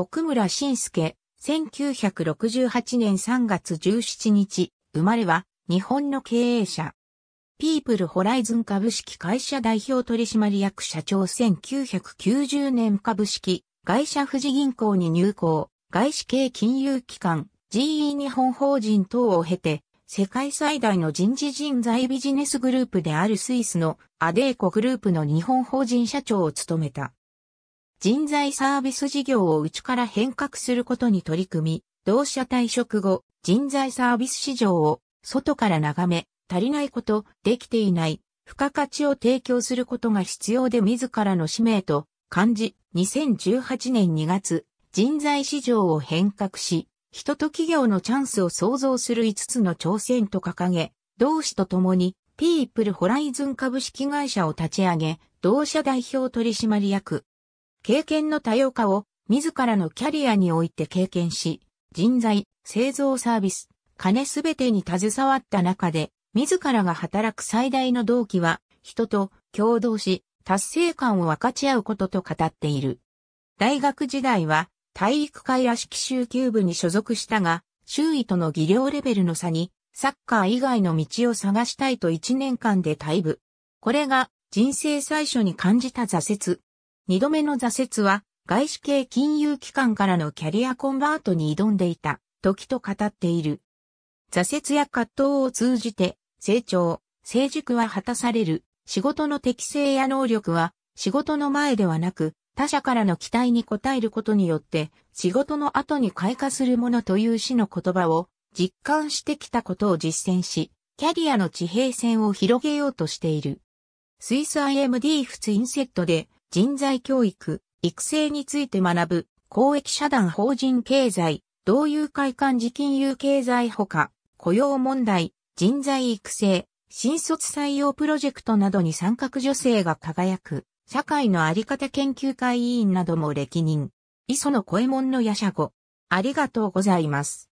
奥村晋介、1968年3月17日、生まれは、日本の経営者。ピープルホライズン株式会社代表取締役社長1990年株式会社富士銀行に入行、外資系金融機関 GE 日本法人等を経て、世界最大の人事人材ビジネスグループであるスイスのアデーコグループの日本法人社長を務めた。人材サービス事業を内から変革することに取り組み、同社退職後、人材サービス市場を外から眺め、足りないこと、できていない、付加価値を提供することが必要で自らの使命と感じ、2018年2月、人材市場を変革し、人と企業のチャンスを創造する5つの挑戦と掲げ、同志と共に、ピープルホライズン株式会社を立ち上げ、同社代表取締役、経験の多様化を自らのキャリアにおいて経験し、人材、製造サービス、金すべてに携わった中で、自らが働く最大の動機は、人と共同し、達成感を分かち合うことと語っている。大学時代は、体育会らしき週球部に所属したが、周囲との技量レベルの差に、サッカー以外の道を探したいと1年間で退部。これが人生最初に感じた挫折。2度目の挫折は、外資系金融機関からのキャリアコンバートに挑んでいた、時と語っている。挫折や葛藤を通じて、成長、成熟は果たされる、仕事の適性や能力は、仕事の前ではなく、他者からの期待に応えることによって、仕事の後に開花するものという詩の言葉を実感してきたことを実践し、キャリアの地平線を広げようとしている。スイス IMD 普通インセットで人材教育、育成について学ぶ、公益社団法人経済、同友会館時金融経済ほか、雇用問題、人材育成、新卒採用プロジェクトなどに参画女性が輝く、社会のあり方研究会委員なども歴任。磯野声門の夜叉後、ありがとうございます。